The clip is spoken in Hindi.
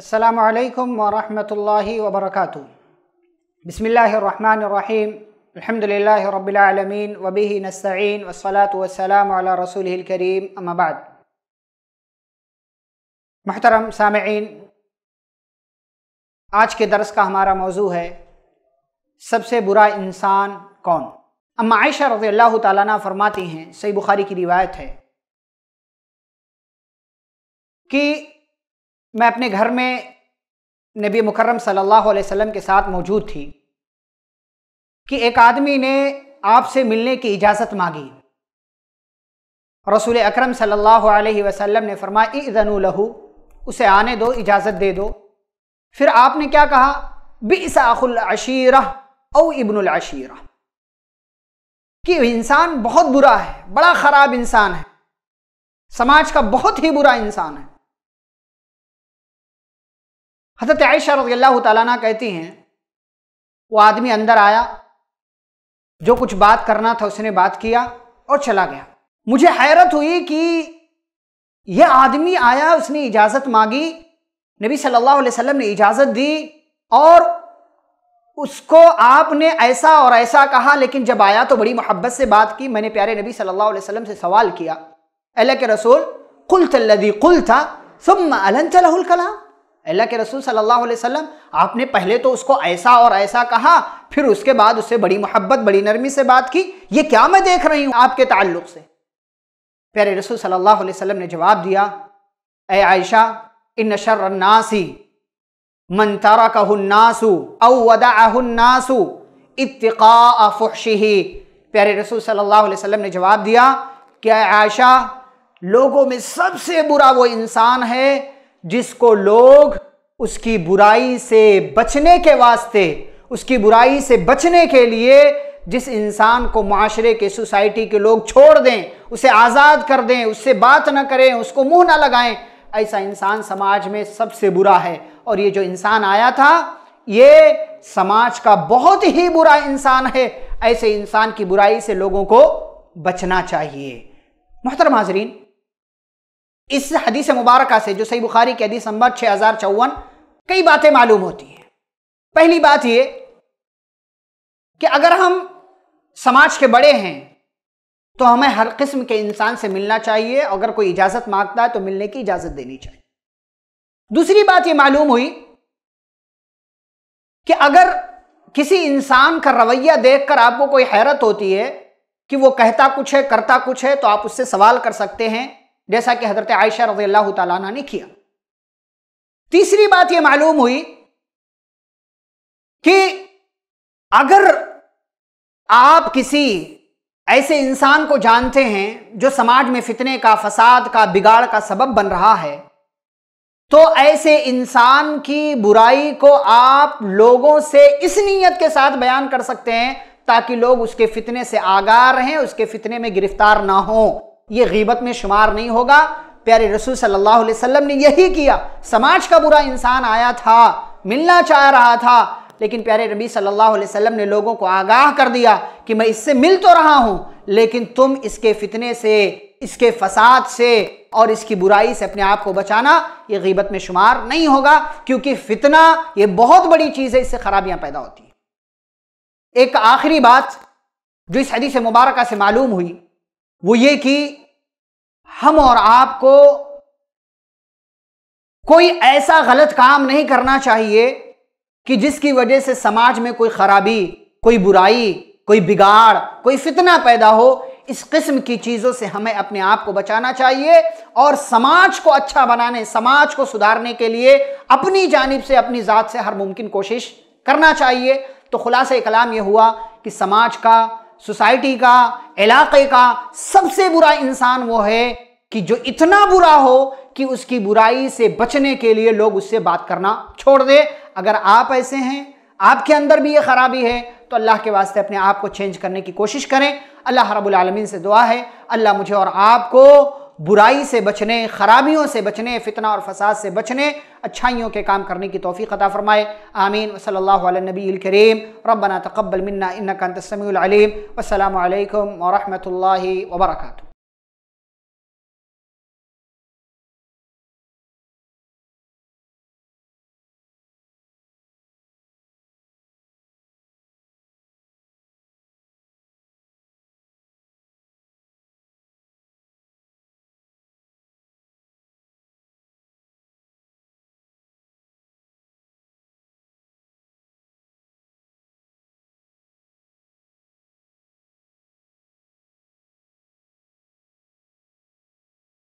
अल्लाम वरहमल वबरक बसमीम अलहमदिल्ला रबालमीन वबी नस्तीन वसलात वसलाम रसूल करीम अम्माबाद महतरम सामीन आज के दरस का हमारा मौजू है सबसे बुरा इंसान कौन अम्मा आयशा रज़ी अल्लाह ताला फरमाती हैं सही बुखारी की रिवायत है कि मैं अपने घर में नबी मुकर्रम सल्लल्लाहु अलैहि वसल्लम के साथ मौजूद थी कि एक आदमी ने आपसे मिलने की इजाज़त मांगी रसूल अकरम सल्लल्लाहु अलैहि वसल्लम ने फरमाया इदनु लहू उसे आने दो इजाज़त दे दो फिर आपने क्या कहा बिसाखुलशीरा और इबनशीरा कि इंसान बहुत बुरा है बड़ा ख़राब इंसान है समाज का बहुत ही बुरा इंसान है हज़रत आयशा रज़ी तला कहती हैं वो आदमी अंदर आया जो कुछ बात करना था उसने बात किया और चला गया मुझे हैरत हुई कि यह आदमी आया उसने इजाज़त मांगी नबी सल्लल्लाहु अलैहि वसल्लम ने इजाज़त दी और उसको आपने ऐसा और ऐसा कहा लेकिन जब आया तो बड़ी मोहब्बत से बात की मैंने प्यारे नबी सल्लल्लाहु अलैहि वसल्लम से सवाल किया अल्लाह के रसूल कुल तल्लदी कुल था सुम अलन तलहुल कलाम अल्लाह के रसूल सल्लल्लाहु अलैहि वसल्लम आपने पहले तो उसको ऐसा और ऐसा कहा फिर उसके बाद उससे बड़ी मोहब्बत बड़ी नरमी से बात की ये क्या मैं देख रही हूँ आपके ताल्लुक से प्यारे रसूल सल्लल्लाहु अलैहि वसल्लम ने जवाब दिया ए आयशा इन शर्रनासी मन तारकहुन्नासु अवदाहुन्नासु इत्तिका फुहशी प्यारे रसूल सल्लल्लाहु अलैहि वसल्लम ने जवाब दिया कि आयशा लोगों में सबसे बुरा वो इंसान है जिसको लोग उसकी बुराई से बचने के वास्ते उसकी बुराई से बचने के लिए जिस इंसान को माशरे के सोसाइटी के लोग छोड़ दें उसे आज़ाद कर दें उससे बात ना करें उसको मुंह ना लगाएं ऐसा इंसान समाज में सबसे बुरा है और ये जो इंसान आया था ये समाज का बहुत ही बुरा इंसान है ऐसे इंसान की बुराई से लोगों को बचना चाहिए मोहतरम हाजरीन इस हदीस मुबारक से जो सही बुखारी की हदीस नंबर छः हज़ार चौवन कई बातें मालूम होती हैं पहली बात ये कि अगर हम समाज के बड़े हैं तो हमें हर किस्म के इंसान से मिलना चाहिए अगर कोई इजाज़त मांगता है तो मिलने की इजाज़त देनी चाहिए दूसरी बात ये मालूम हुई कि अगर किसी इंसान का रवैया देखकर आपको कोई हैरत होती है कि वो कहता कुछ है करता कुछ है तो आप उससे सवाल कर सकते हैं जैसा कि हजरत आयशा रजी अल्लाह तला ने किया तीसरी बात यह मालूम हुई कि अगर आप किसी ऐसे इंसान को जानते हैं जो समाज में फितने का फसाद का बिगाड़ का सबब बन रहा है तो ऐसे इंसान की बुराई को आप लोगों से इस नीयत के साथ बयान कर सकते हैं ताकि लोग उसके फितने से आगाह रहें उसके फितने में गिरफ्तार ना हों ये गीबत में शुमार नहीं होगा प्यारे रसूल सल्लल्लाहु अलैहि वसल्लम ने यही किया समाज का बुरा इंसान आया था मिलना चाह रहा था लेकिन प्यारे नबी सल्लल्लाहु अलैहि वसल्लम ने लोगों को आगाह कर दिया कि मैं इससे मिल तो रहा हूँ लेकिन तुम इसके फितने से इसके फसाद से और इसकी बुराई से अपने आप को बचाना ये गीबत में शुमार नहीं होगा क्योंकि फितना ये बहुत बड़ी चीज़ है इससे खराबियाँ पैदा होती हैं एक आखिरी बात जो इस हदीस मुबारक से मालूम हुई वो ये कि हम और आपको कोई ऐसा गलत काम नहीं करना चाहिए कि जिसकी वजह से समाज में कोई खराबी कोई बुराई कोई बिगाड़ कोई फितना पैदा हो इस किस्म की चीज़ों से हमें अपने आप को बचाना चाहिए और समाज को अच्छा बनाने समाज को सुधारने के लिए अपनी जानब से अपनी ज़ात से हर मुमकिन कोशिश करना चाहिए तो खुलासा कलाम यह हुआ कि समाज का सोसाइटी का इलाके का सबसे बुरा इंसान वो है कि जो इतना बुरा हो कि उसकी बुराई से बचने के लिए लोग उससे बात करना छोड़ दे अगर आप ऐसे हैं आपके अंदर भी ये खराबी है तो अल्लाह के वास्ते अपने आप को चेंज करने की कोशिश करें अल्लाह रब्बुल आलमीन से दुआ है अल्लाह मुझे और आपको बुराई से बचने खराबियों से बचने फितना और फसाद से बचने अच्छाइयों के काम करने की तोफ़ी अता फ़रमाए आमीन वसल नबी करीम रबना तकबल मन्ना इनका तस्मीम वसलम वरहमल वर्का